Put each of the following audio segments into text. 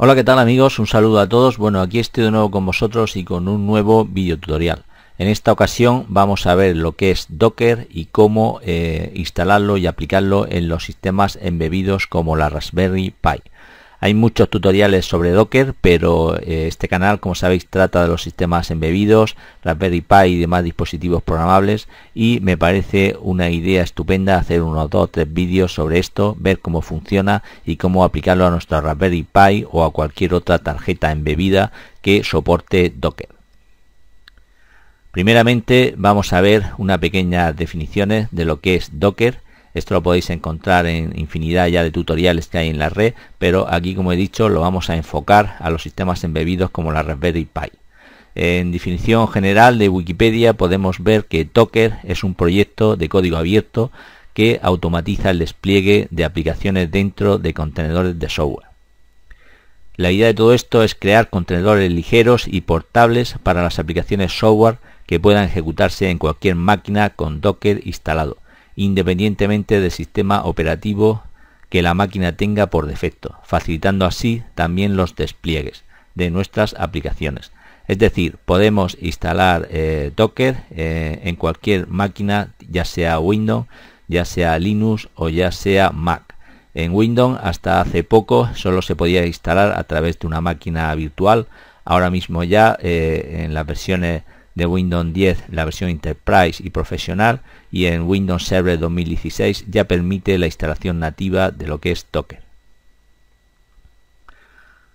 Hola, ¿qué tal amigos? Un saludo a todos. Bueno, aquí estoy de nuevo con vosotros y con un nuevo video tutorial. En esta ocasión vamos a ver lo que es Docker y cómo eh, instalarlo y aplicarlo en los sistemas embebidos como la Raspberry Pi. Hay muchos tutoriales sobre Docker, pero eh, este canal, como sabéis, trata de los sistemas embebidos, Raspberry Pi y demás dispositivos programables y me parece una idea estupenda hacer unos dos o tres vídeos sobre esto, ver cómo funciona y cómo aplicarlo a nuestra Raspberry Pi o a cualquier otra tarjeta embebida que soporte Docker. Primeramente vamos a ver unas pequeñas definiciones de lo que es Docker esto lo podéis encontrar en infinidad ya de tutoriales que hay en la red, pero aquí como he dicho lo vamos a enfocar a los sistemas embebidos como la Raspberry Pi. En definición general de Wikipedia podemos ver que Docker es un proyecto de código abierto que automatiza el despliegue de aplicaciones dentro de contenedores de software. La idea de todo esto es crear contenedores ligeros y portables para las aplicaciones software que puedan ejecutarse en cualquier máquina con Docker instalado independientemente del sistema operativo que la máquina tenga por defecto, facilitando así también los despliegues de nuestras aplicaciones. Es decir, podemos instalar eh, Docker eh, en cualquier máquina, ya sea Windows, ya sea Linux o ya sea Mac. En Windows hasta hace poco solo se podía instalar a través de una máquina virtual. Ahora mismo ya eh, en las versiones de Windows 10 la versión Enterprise y Profesional y en Windows Server 2016 ya permite la instalación nativa de lo que es Docker.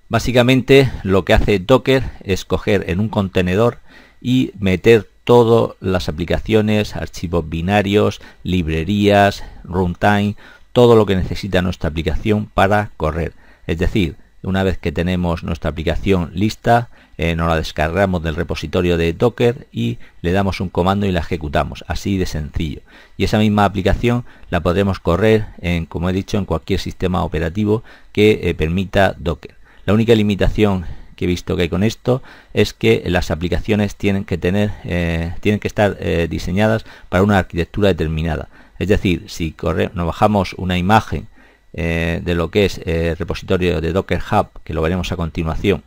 Básicamente lo que hace Docker es coger en un contenedor y meter todas las aplicaciones, archivos binarios, librerías, runtime, todo lo que necesita nuestra aplicación para correr. Es decir, una vez que tenemos nuestra aplicación lista, eh, nos la descargamos del repositorio de Docker y le damos un comando y la ejecutamos, así de sencillo. Y esa misma aplicación la podremos correr, en, como he dicho, en cualquier sistema operativo que eh, permita Docker. La única limitación que he visto que hay con esto es que las aplicaciones tienen que tener, eh, tienen que estar diseñadas para una arquitectura determinada. Es decir, si corre, nos bajamos una imagen eh, de lo que es eh, el repositorio de Docker Hub, que lo veremos a continuación,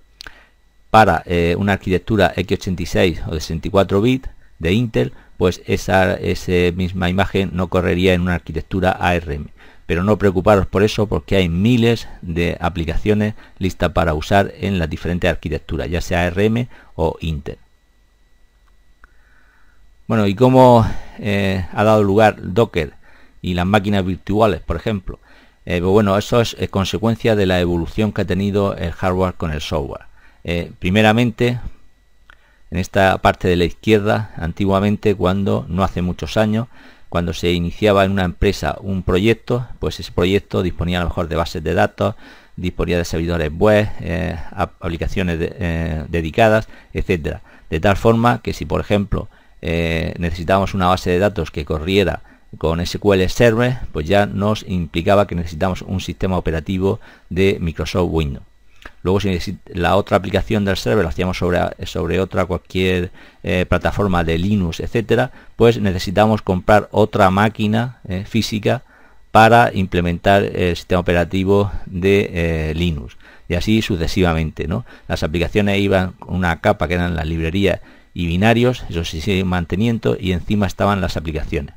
para eh, una arquitectura x86 o de 64 bits de Intel, pues esa, misma imagen no correría en una arquitectura ARM. Pero no preocuparos por eso porque hay miles de aplicaciones listas para usar en las diferentes arquitecturas, ya sea ARM o Intel. Bueno, ¿y cómo ha dado lugar Docker y las máquinas virtuales, por ejemplo? Eh, pues bueno, eso es eh, consecuencia de la evolución que ha tenido el hardware con el software. Eh, primeramente, en esta parte de la izquierda, antiguamente cuando, no hace muchos años, cuando se iniciaba en una empresa un proyecto, pues ese proyecto disponía a lo mejor de bases de datos, disponía de servidores web, aplicaciones dedicadas, etcétera. De tal forma que si, por ejemplo, necesitábamos una base de datos que corriera con SQL Server, pues ya nos implicaba que necesitamos un sistema operativo de Microsoft Windows. Luego si la otra aplicación del server la hacíamos sobre, otra cualquier eh, plataforma de Linux, etcétera, pues necesitamos comprar otra máquina eh, física para implementar el sistema operativo de eh, Linux y así sucesivamente. ¿no? Las aplicaciones iban con una capa que eran las librerías y binarios, eso sí, mantenimiento y encima estaban las aplicaciones.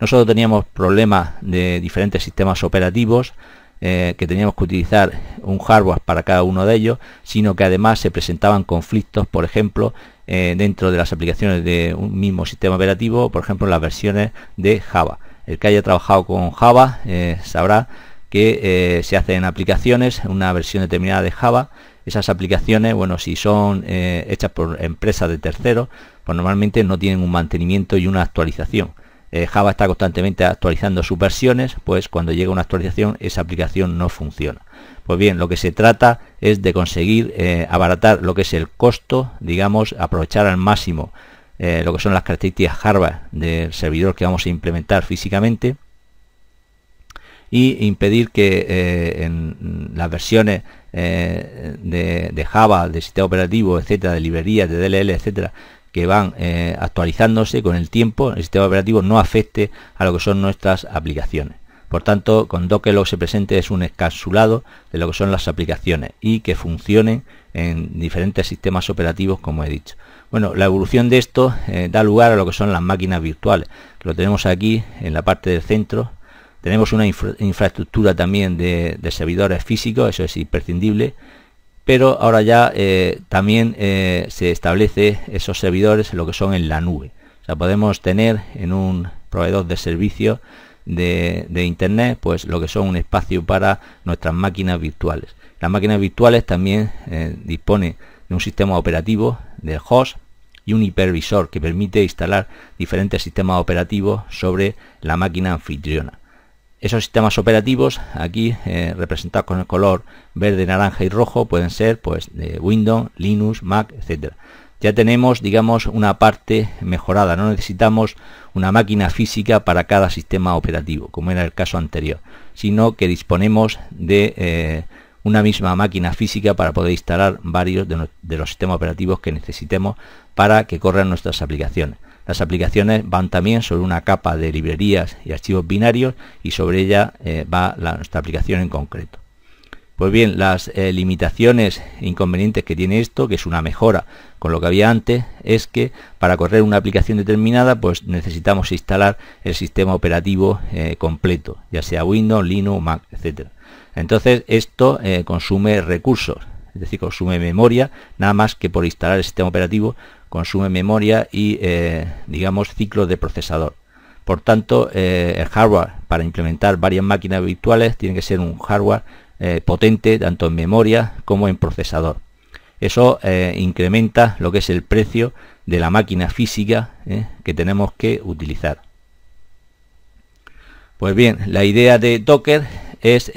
Nosotros teníamos problemas de diferentes sistemas operativos, eh, que teníamos que utilizar un hardware para cada uno de ellos, sino que además se presentaban conflictos, por ejemplo, eh, dentro de las aplicaciones de un mismo sistema operativo, por ejemplo, las versiones de Java. El que haya trabajado con Java eh, sabrá que se hacen aplicaciones, una versión determinada de Java. Esas aplicaciones, bueno, si son hechas por empresas de terceros, pues normalmente no tienen un mantenimiento y una actualización. Eh, Java está constantemente actualizando sus versiones, pues cuando llega una actualización esa aplicación no funciona. Pues bien, lo que se trata es de conseguir eh, abaratar lo que es el costo, digamos, aprovechar al máximo eh, lo que son las características hardware del servidor que vamos a implementar físicamente y impedir que en las versiones de, de, Java, de sistema operativo, etcétera, de librerías, de DLL, etcétera, que van eh, actualizándose con el tiempo, el sistema operativo no afecte a lo que son nuestras aplicaciones. Por tanto, con Docker lo que se presente es un encapsulado de lo que son las aplicaciones y que funcionen en diferentes sistemas operativos, como he dicho. Bueno, la evolución de esto eh, da lugar a lo que son las máquinas virtuales, lo tenemos aquí en la parte del centro. Tenemos una infraestructura también de servidores físicos, eso es imprescindible, pero ahora ya eh, también eh, se establece esos servidores en lo que son en la nube. O sea, podemos tener en un proveedor de servicio de, internet, pues lo que son un espacio para nuestras máquinas virtuales. Las máquinas virtuales también eh, dispone de un sistema operativo de host y un hipervisor que permite instalar diferentes sistemas operativos sobre la máquina anfitriona. Esos sistemas operativos aquí eh, representados con el color verde, naranja y rojo pueden ser pues, Windows, Linux, Mac, etc. Ya tenemos, digamos, una parte mejorada. No necesitamos una máquina física para cada sistema operativo, como era el caso anterior, sino que disponemos de eh, una misma máquina física para poder instalar varios de los sistemas operativos que necesitemos para que corran nuestras aplicaciones. Las aplicaciones van también sobre una capa de librerías y archivos binarios y sobre ella eh, va nuestra aplicación en concreto. Pues bien, las eh, limitaciones e inconvenientes que tiene esto, que es una mejora con lo que había antes, es que para correr una aplicación determinada, pues necesitamos instalar el sistema operativo eh, completo, ya sea Windows, Linux, Mac, etc. Entonces, esto consume recursos, es decir, consume memoria, nada más que por instalar el sistema operativo consume memoria y, eh, digamos, ciclo de procesador. Por tanto, eh, el hardware para implementar varias máquinas virtuales tiene que ser un hardware eh, potente tanto en memoria como en procesador. Eso incrementa lo que es el precio de la máquina física que tenemos que utilizar. Pues bien, la idea de Docker es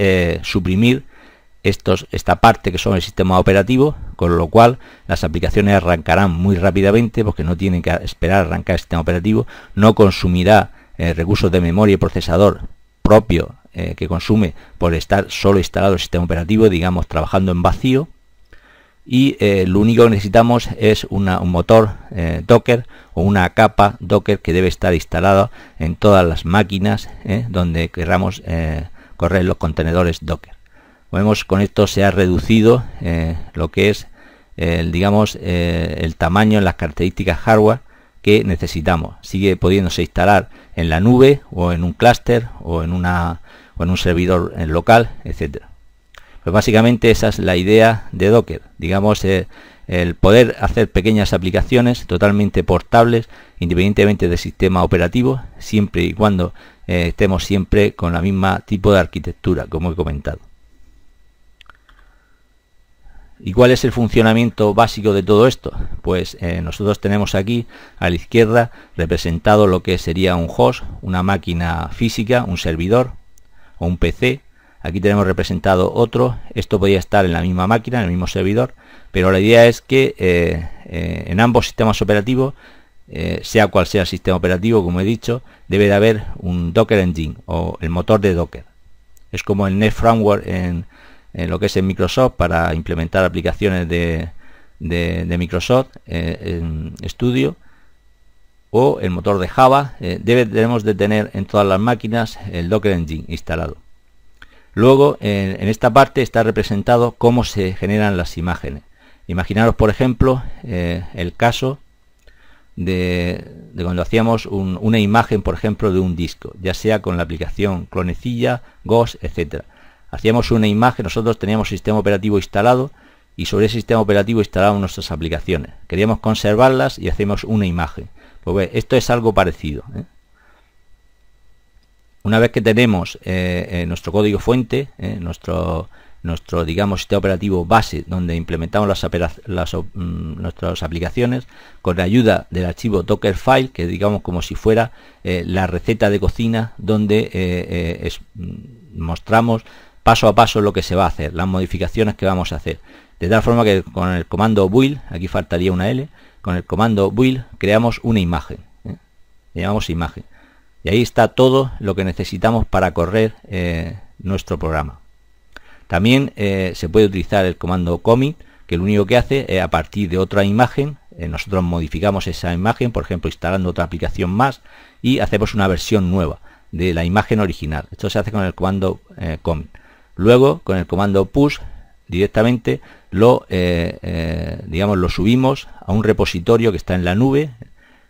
suprimir estos, esta parte que son el sistema operativo, con lo cual las aplicaciones arrancarán muy rápidamente porque no tienen que esperar arrancar el sistema operativo, no consumirá eh, recursos de memoria y procesador propio eh, que consume por estar solo instalado el sistema operativo, digamos, trabajando en vacío. Y eh, lo único que necesitamos es un motor Docker o una capa Docker que debe estar instalada en todas las máquinas donde queramos correr los contenedores Docker con esto se ha reducido eh, lo que es, eh, el, digamos, eh, el tamaño en las características hardware que necesitamos. Sigue pudiéndose instalar en la nube o en un clúster o en una en un servidor local, etcétera. Pues básicamente esa es la idea de Docker, digamos el poder hacer pequeñas aplicaciones totalmente portables, independientemente del sistema operativo, siempre y cuando estemos siempre con la misma tipo de arquitectura, como he comentado. ¿Y cuál es el funcionamiento básico de todo esto? Pues eh, nosotros tenemos aquí a la izquierda representado lo que sería un host, una máquina física, un servidor o un PC. Aquí tenemos representado otro. Esto podría estar en la misma máquina, en el mismo servidor, pero la idea es que eh, eh, en ambos sistemas operativos sea cual sea el sistema operativo, como he dicho, debe de haber un Docker Engine o el motor de Docker. Es como el Net Framework en, eh, lo que es en Microsoft para implementar aplicaciones de, de, Microsoft eh, en Studio o el motor de Java, eh, debemos de tener en todas las máquinas el Docker Engine instalado. Luego, en, esta parte está representado cómo se generan las imágenes. Imaginaros, por ejemplo, el caso de, cuando hacíamos una imagen, por ejemplo, de un disco, ya sea con la aplicación Clonecilla, Ghost, etc hacíamos una imagen, nosotros teníamos sistema operativo instalado y sobre ese sistema operativo instalábamos nuestras aplicaciones. Queríamos conservarlas y hacemos una imagen. Pues esto es algo parecido. ¿eh? Una vez que tenemos eh, eh, nuestro código fuente, nuestro, nuestro digamos sistema operativo base donde implementamos las, mm, nuestras aplicaciones, con la ayuda del archivo Dockerfile, que digamos como si fuera la receta de cocina donde mm, mostramos paso a paso lo que se va a hacer, las modificaciones que vamos a hacer. De tal forma que con el comando build, aquí faltaría una L, con el comando build creamos una imagen. ¿eh? llamamos imagen. Y ahí está todo lo que necesitamos para correr eh, nuestro programa. También eh, se puede utilizar el comando commit, que lo único que hace es a partir de otra imagen, nosotros modificamos esa imagen, por ejemplo, instalando otra aplicación más y hacemos una versión nueva de la imagen original. Esto se hace con el comando commit. Luego, con el comando push, directamente lo, eh, eh, digamos, lo subimos a un repositorio que está en la nube,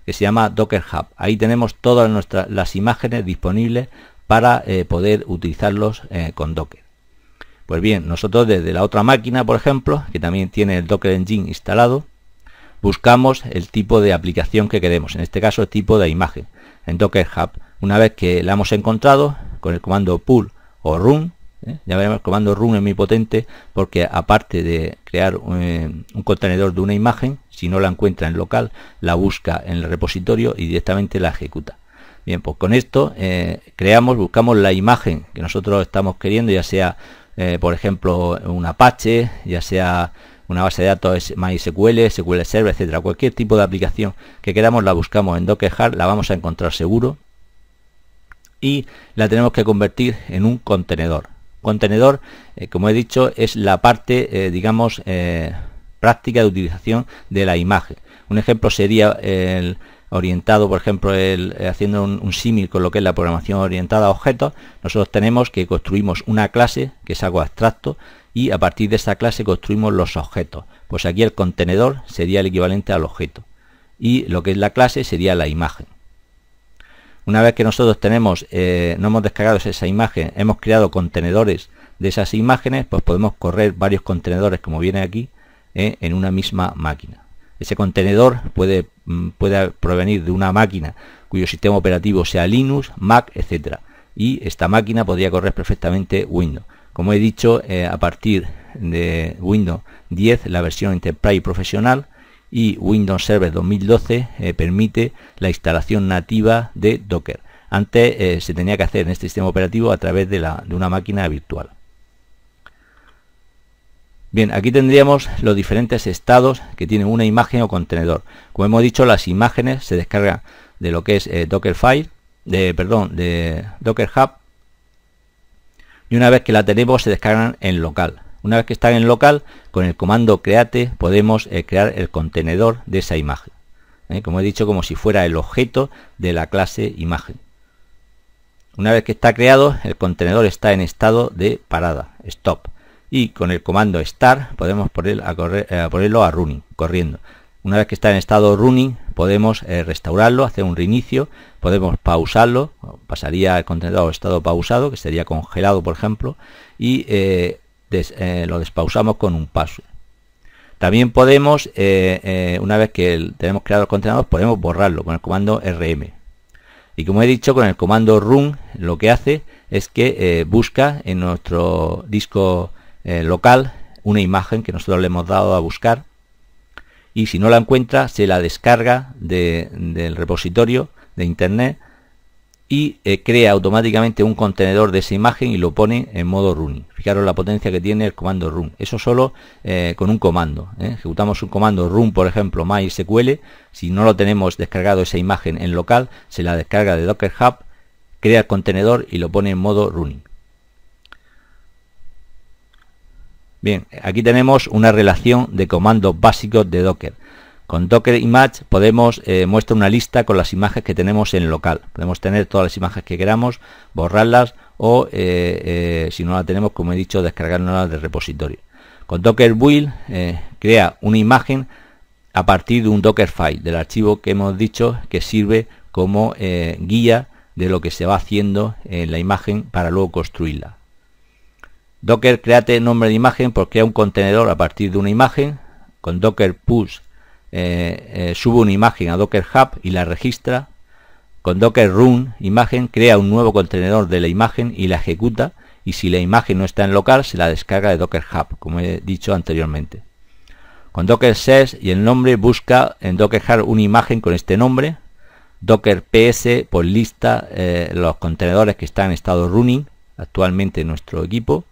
que se llama Docker Hub. Ahí tenemos todas nuestras, las imágenes disponibles para eh, poder utilizarlos con Docker. Pues bien, nosotros desde la otra máquina, por ejemplo, que también tiene el Docker Engine instalado, buscamos el tipo de aplicación que queremos, en este caso el tipo de imagen, en Docker Hub. Una vez que la hemos encontrado, con el comando pull o run, ¿eh? ya veremos el comando run es muy potente porque aparte de crear eh, un, contenedor de una imagen si no la encuentra en local la busca en el repositorio y directamente la ejecuta bien pues con esto eh, creamos buscamos la imagen que nosotros estamos queriendo ya sea por ejemplo un apache ya sea una base de datos MySQL, SQL Server, etcétera, cualquier tipo de aplicación que queramos la buscamos en Docker la vamos a encontrar seguro y la tenemos que convertir en un contenedor. Contenedor, eh, como he dicho, es la parte, eh, digamos, eh, práctica de utilización de la imagen. Un ejemplo sería el orientado, por ejemplo, el, haciendo un, un símil con lo que es la programación orientada a objetos, nosotros tenemos que construimos una clase, que es algo abstracto, y a partir de esa clase construimos los objetos. Pues aquí el contenedor sería el equivalente al objeto y lo que es la clase sería la imagen. Una vez que nosotros tenemos, eh, no hemos descargado esa imagen, hemos creado contenedores de esas imágenes, pues podemos correr varios contenedores como viene aquí eh, en una misma máquina. Ese contenedor puede, mm, puede provenir de una máquina cuyo sistema operativo sea Linux, Mac, etcétera. Y esta máquina podría correr perfectamente Windows. Como he dicho, eh, a partir de Windows 10, la versión Enterprise profesional, y Windows Server 2012 eh, permite la instalación nativa de Docker. Antes eh, se tenía que hacer en este sistema operativo a través de, una máquina virtual. Bien, aquí tendríamos los diferentes estados que tienen una imagen o contenedor. Como hemos dicho, las imágenes se descargan de lo que es eh, Dockerfile, de, perdón, de Docker Hub. Y una vez que la tenemos, se descargan en local. Una vez que está en el local, con el comando create podemos eh, crear el contenedor de esa imagen. ¿eh? Como he dicho, como si fuera el objeto de la clase imagen. Una vez que está creado, el contenedor está en estado de parada, stop. Y con el comando start podemos eh, ponerlo a running, corriendo. Una vez que está en estado running, podemos restaurarlo, hacer un reinicio, podemos pausarlo, pasaría el contenedor a estado pausado, que sería congelado, por ejemplo, y eh, lo despausamos con un paso. También podemos, eh, eh, una vez que tenemos creado el contenedor, podemos borrarlo con el comando rm. Y como he dicho, con el comando run lo que hace es que busca en nuestro disco local una imagen que nosotros le hemos dado a buscar y si no la encuentra se la descarga del repositorio de internet y eh, crea automáticamente un contenedor de esa imagen y lo pone en modo running. Fijaros la potencia que tiene el comando run. Eso solo eh, con un comando. ¿eh? Ejecutamos un comando run, por ejemplo, MySQL. Si no lo tenemos descargado esa imagen en local, se la descarga de Docker Hub, crea el contenedor y lo pone en modo running. Bien, aquí tenemos una relación de comandos básicos de Docker. Con Docker Image podemos eh, muestra una lista con las imágenes que tenemos en local. Podemos tener todas las imágenes que queramos, borrarlas o, eh, eh, si no la tenemos, como he dicho, descargarlas del repositorio. Con Docker Build crea una imagen a partir de un docker file del archivo que hemos dicho que sirve como guía de lo que se va haciendo en la imagen para luego construirla. Docker create nombre de imagen, porque crea un contenedor a partir de una imagen. Con Docker push eh, eh, sube una imagen a Docker Hub y la registra. Con Docker Run imagen crea un nuevo contenedor de la imagen y la ejecuta y si la imagen no está en local se la descarga de Docker Hub, como he dicho anteriormente. Con Docker Sess y el nombre busca en Docker Hub una imagen con este nombre. Docker PS pues lista eh, los contenedores que están en estado running actualmente en nuestro equipo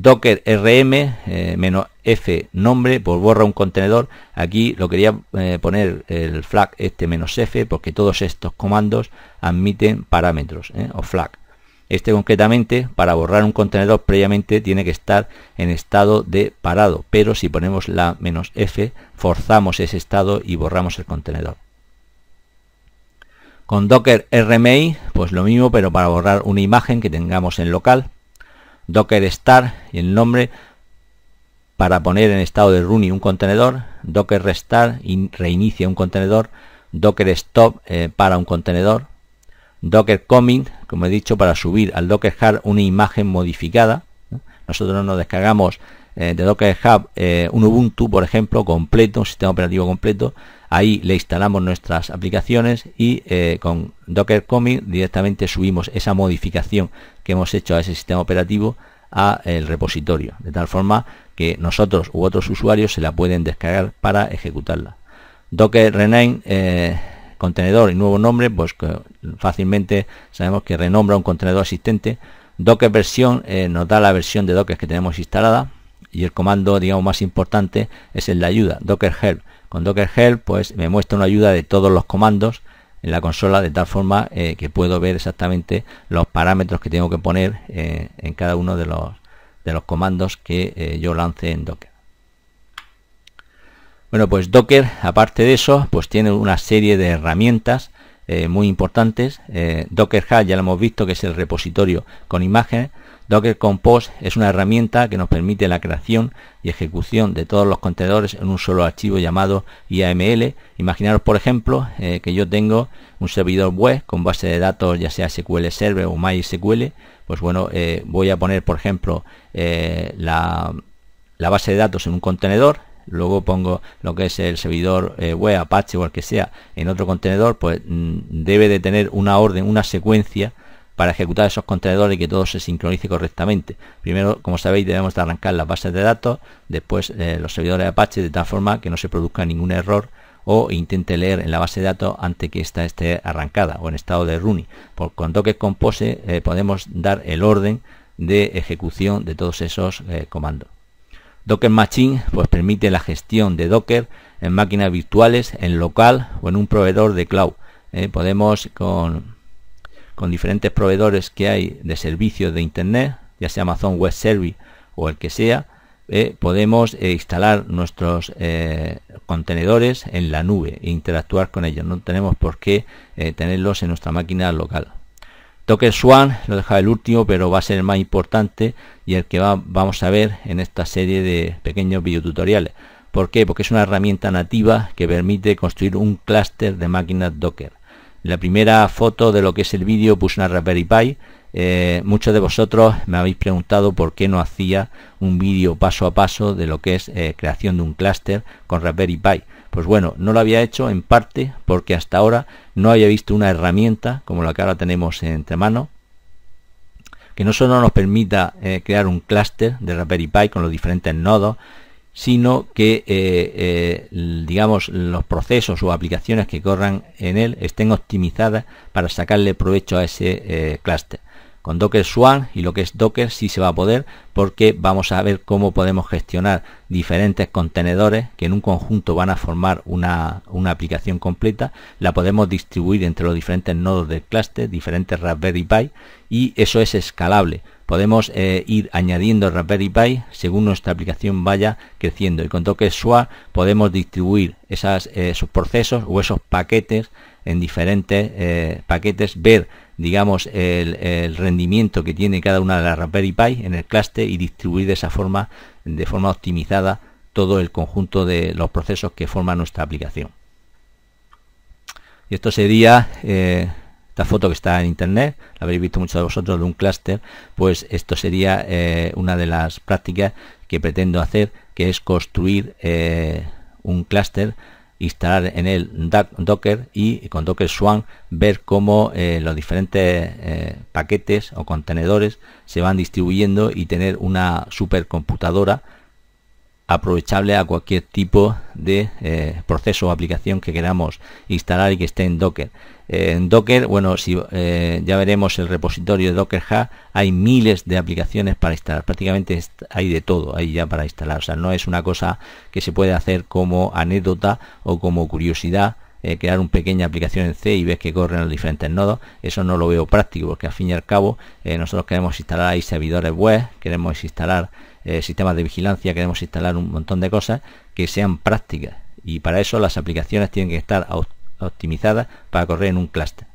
docker rm eh, f nombre pues borra un contenedor aquí lo quería eh, poner el flag este menos f porque todos estos comandos admiten parámetros ¿eh? o flag este concretamente para borrar un contenedor previamente tiene que estar en estado de parado pero si ponemos la menos f forzamos ese estado y borramos el contenedor con docker rmi pues lo mismo pero para borrar una imagen que tengamos en local docker start y el nombre para poner en estado de running un contenedor, docker restart reinicia un contenedor, docker stop eh, para un contenedor, docker Coming, como he dicho, para subir al docker Hub una imagen modificada. Nosotros nos descargamos eh, de docker hub eh, un Ubuntu, por ejemplo, completo, un sistema operativo completo. Ahí le instalamos nuestras aplicaciones y con docker Coming directamente subimos esa modificación que hemos hecho a ese sistema operativo a el repositorio, de tal forma que nosotros u otros usuarios se la pueden descargar para ejecutarla. Docker Rename eh, contenedor y nuevo nombre, pues fácilmente sabemos que renombra un contenedor asistente. Docker versión eh, nos da la versión de Docker que tenemos instalada y el comando, digamos, más importante es el de ayuda, Docker Help. Con Docker Help, pues me muestra una ayuda de todos los comandos en la consola de tal forma eh, que puedo ver exactamente los parámetros que tengo que poner eh, en cada uno de los, de los comandos que eh, yo lance en Docker. Bueno, pues Docker, aparte de eso, pues tiene una serie de herramientas muy importantes. Docker Hub ya lo hemos visto que es el repositorio con imágenes Docker Compose es una herramienta que nos permite la creación y ejecución de todos los contenedores en un solo archivo llamado IAML. Imaginaros, por ejemplo, eh, que yo tengo un servidor web con base de datos, ya sea SQL Server o MySQL. Pues bueno, eh, voy a poner, por ejemplo, eh, la, base de datos en un contenedor, luego pongo lo que es el servidor web Apache o el que sea en otro contenedor, pues mm, debe de tener una orden, una secuencia para ejecutar esos contenedores y que todo se sincronice correctamente. Primero, como sabéis, debemos arrancar las bases de datos, después eh, los servidores de Apache de tal forma que no se produzca ningún error o intente leer en la base de datos antes que ésta esté arrancada o en estado de running. Por, con Docker Compose eh, podemos dar el orden de ejecución de todos esos eh, comandos. Docker Machine pues, permite la gestión de Docker en máquinas virtuales, en local o en un proveedor de cloud. podemos con con diferentes proveedores que hay de servicios de Internet, ya sea Amazon Web Service o el que sea, eh, podemos eh, instalar nuestros eh, contenedores en la nube e interactuar con ellos. No tenemos por qué tenerlos en nuestra máquina local. Docker Swan lo dejaba el último, pero va a ser el más importante y el que vamos a ver en esta serie de pequeños videotutoriales. ¿Por qué? Porque es una herramienta nativa que permite construir un clúster de máquinas Docker la primera foto de lo que es el vídeo pues, una Raspberry Pi. Eh, muchos de vosotros me habéis preguntado por qué no hacía un vídeo paso a paso de lo que es eh, creación de un clúster con Raspberry Pi. Pues bueno, no lo había hecho en parte porque hasta ahora no había visto una herramienta como la que ahora tenemos entre manos que no solo nos permita eh, crear un clúster de Raspberry Pi con los diferentes nodos, sino que, eh, eh, digamos, los procesos o aplicaciones que corran en él estén optimizadas para sacarle provecho a ese eh, clúster. Con Docker Swarm y lo que es Docker sí se va a poder porque vamos a ver cómo podemos gestionar diferentes contenedores que en un conjunto van a formar una, una aplicación completa. La podemos distribuir entre los diferentes nodos del clúster, diferentes Raspberry Pi y eso es escalable Podemos eh, ir añadiendo Raspberry Pi según nuestra aplicación vaya creciendo y con toques SWA podemos distribuir eh, esos procesos o esos paquetes en diferentes eh, paquetes, ver digamos el, rendimiento que tiene cada una de las Raspberry Pi en el clúster y distribuir de esa forma, de forma optimizada, todo el conjunto de los procesos que forman nuestra aplicación. Y esto sería esta foto que está en internet, la habéis visto muchos de vosotros, de un clúster, pues esto sería eh, una de las prácticas que pretendo hacer, que es construir eh, un clúster instalar en él Docker y con Docker Swan ver cómo eh, los diferentes paquetes o contenedores se van distribuyendo y tener una supercomputadora aprovechable a cualquier tipo de eh, proceso o aplicación que queramos instalar y que esté en Docker. Eh, en Docker, bueno, si eh, ya veremos el repositorio de Docker Hub, hay miles de aplicaciones para instalar, prácticamente hay de todo ahí ya para instalar, o sea, no es una cosa que se puede hacer como anécdota o como curiosidad crear una pequeña aplicación en C y ves que corren los diferentes nodos, eso no lo veo práctico, porque al fin y al cabo nosotros queremos instalar ahí servidores web, queremos instalar eh, sistemas de vigilancia, queremos instalar un montón de cosas que sean prácticas. Y para eso las aplicaciones tienen que estar optimizadas para correr en un clúster.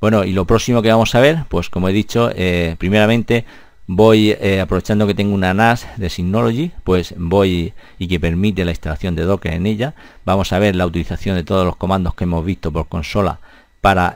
Bueno, y lo próximo que vamos a ver, pues como he dicho, eh, primeramente voy eh, aprovechando que tengo una NAS de Synology, pues voy y que permite la instalación de Docker en ella. Vamos a ver la utilización de todos los comandos que hemos visto por consola para,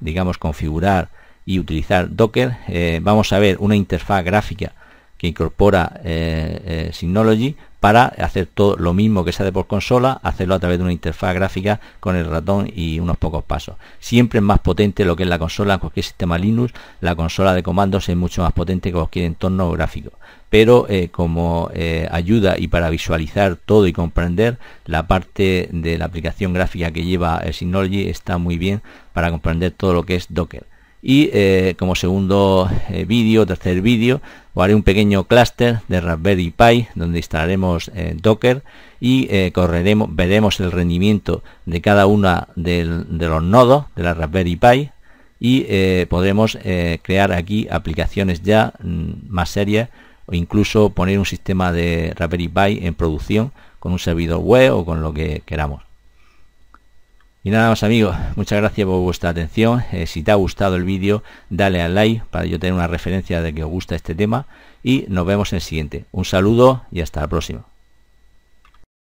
digamos, configurar y utilizar Docker. Eh, vamos a ver una interfaz gráfica que incorpora eh, eh, Synology para hacer todo lo mismo que se hace por consola, hacerlo a través de una interfaz gráfica con el ratón y unos pocos pasos. Siempre es más potente lo que es la consola, en cualquier sistema Linux, la consola de comandos es mucho más potente que cualquier entorno gráfico. Pero eh, como ayuda y para visualizar todo y comprender, la parte de la aplicación gráfica que lleva el Synology está muy bien para comprender todo lo que es Docker y eh, como segundo eh, vídeo, tercer vídeo, haré un pequeño clúster de Raspberry Pi donde instalaremos eh, Docker y correremos, veremos el rendimiento de cada uno de los nodos de la Raspberry Pi y podremos crear aquí aplicaciones ya mm, más serias o incluso poner un sistema de Raspberry Pi en producción con un servidor web o con lo que queramos. Y nada más amigos, muchas gracias por vuestra atención. Eh, si te ha gustado el vídeo, dale al like para yo tener una referencia de que os gusta este tema. Y nos vemos en el siguiente. Un saludo y hasta la próxima.